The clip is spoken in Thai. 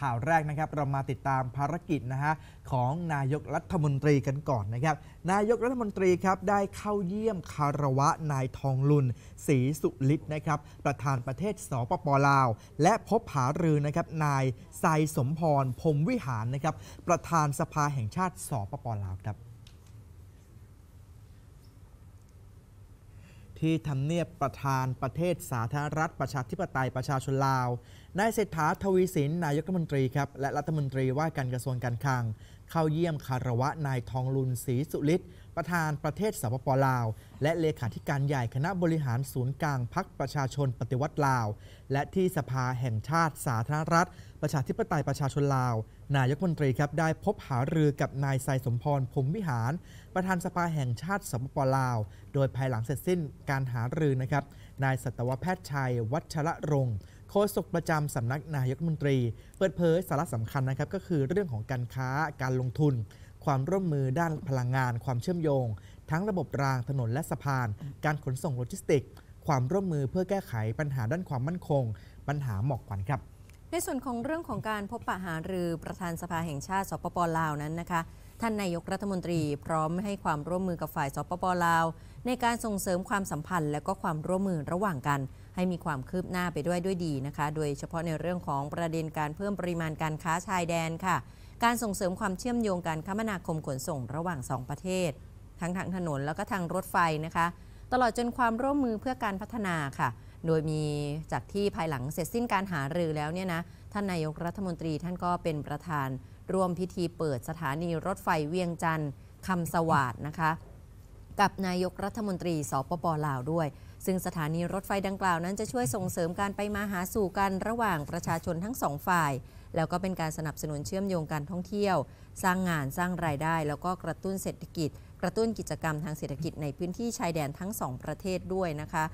ข่าวแรกนะครับเรามาติดตามภารกิจนะฮะของนายกรัฐมนตรีกันก่อนนะครับนายกรัฐมนตรีครับได้เข้าเยี่ยมคารวะนายทองลุนศรีสุลิศนะครับประธานประเทศสปปลาว และพบหารือนะครับนายไซสมพรพรมวิหารนะครับประธานสภาแห่งชาติสปปลาวครับที่ทำเนียบประธานประเทศสาธารณรัฐประชาธิปไตยประชาชนลาวนายเศรษฐาทวีสิน นายกรัฐมนตรีครับและรัฐมนตรีว่าการกระทรวงการคลังเข้าเยี่ยมคารวะนายทองลุนศรีสุริศประธานประเทศสปปลาว และเลขาธิการใหญ่คณะบริหารศูนย์กลางพักประชาชนปฏิวัติลาวและที่สภาแห่งชาติสาธารณรัฐ ประชาธิปไตยประชาชนลาวนายกมนตรีครับได้พบหารือกับนายไซสมพรพรมวิหารประธานสภาแห่งชาติสปปลาว โดยภายหลังเสร็จสิ้นการหารือนะครับนายสัตวแพทย์ชัย วัชระรงค์ฆษกประจำสำนักนายกรัฐมนตรีเปิดเผยสาระสำคัญนะครับก็คือเรื่องของการค้า การลงทุน ความร่วมมือด้านพลังงานความเชื่อมโยง ทั้งระบบรางถนนและสะพาน การขนส่งโลจิสติก ความร่วมมือเพื่อแก้ไขปัญหาด้านความมั่นคง ปัญหาหมอกควันครับในส่วน ของเรื่องของการพบปะหารือประธานสภาแห่งชาติสปปลาวนั้นนะคะท่านนายกรัฐมนตรีพร้อมให้ความร่วมมือกับฝ่ายสปปลาวในการส่งเสริมความสัมพันธ์ และก็ความร่วมมือระหว่างกัน ให้มีความคืบหน้าไปด้วยด้วยดีนะคะ โดยเฉพาะในเรื่องของประเด็นการเพิ่มปริมาณการค้าชายแดนค่ะการส่งเสริมความเชื่อมโยงการคมนาคมขนส่งระหว่าง2ประเทศ ทั้งทางถนนแล้วก็ทางรถไฟนะคะ ตลอดจนความร่วมมือเพื่อการพัฒนาค่ะโดยมีจากที่ภายหลังเสร็จสิ้นการหารือแล้วเนี่ยนะท่านนายกรัฐมนตรีท่านก็เป็นประธานร่วมพิธีเปิดสถานีรถไฟเวียงจันทร์คำสวัสดนะคะ กับนายกรัฐมนตรีสปปลาวด้วย ซึ่งสถานีรถไฟดังกล่าวนั้นจะช่วยส่งเสริมการไปมาหาสู่กันระหว่างประชาชนทั้งสองฝ่าย แล้วก็เป็นการสนับสนุนเชื่อมโยงการท่องเที่ยว สร้างงานสร้างรายได้ แล้วก็กระตุ้นเศรษฐกิจ กระตุ้นกิจกรรมทางเศรษฐกิจในพื้นที่ชายแดนทั้งสองประเทศด้วยนะคะ